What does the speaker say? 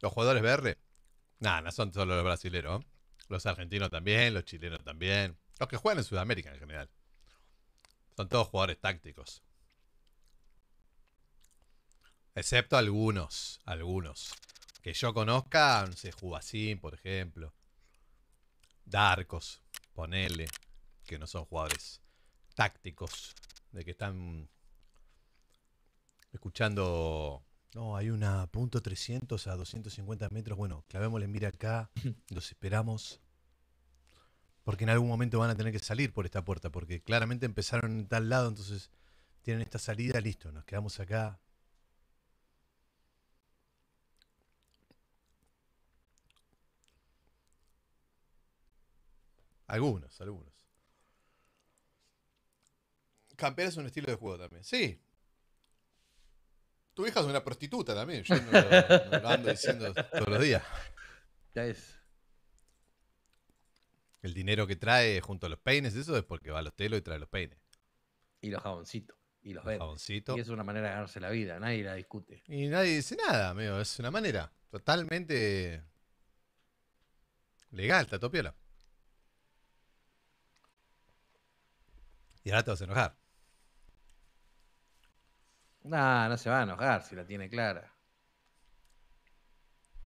Los jugadores verdes. Nada, no son solo los brasileros. Los argentinos también, los chilenos también. Los que juegan en Sudamérica en general. Son todos jugadores tácticos. Excepto algunos, algunos. Que yo conozca, no sé, así por ejemplo. Darcos, ponele. Que no son jugadores tácticos. De que están escuchando no, hay una punto .300 a 250 metros. Bueno, clavémosle mira acá, los esperamos. Porque en algún momento van a tener que salir por esta puerta, porque claramente empezaron en tal lado, entonces tienen esta salida, listo, nos quedamos acá. Algunos, algunos. Campear es un estilo de juego también. Sí, tu hija es una prostituta también. Yo no lo, ando diciendo todos los días. Ya es. El dinero que trae junto a los peines, eso es porque va a los telos y trae los peines. Y los jaboncitos. Y los, Y es una manera de ganarse la vida. Nadie la discute. Y nadie dice nada, amigo. Es una manera totalmente legal, Tatopiola. Y ahora te vas a enojar. No, no se va a enojar si la tiene clara.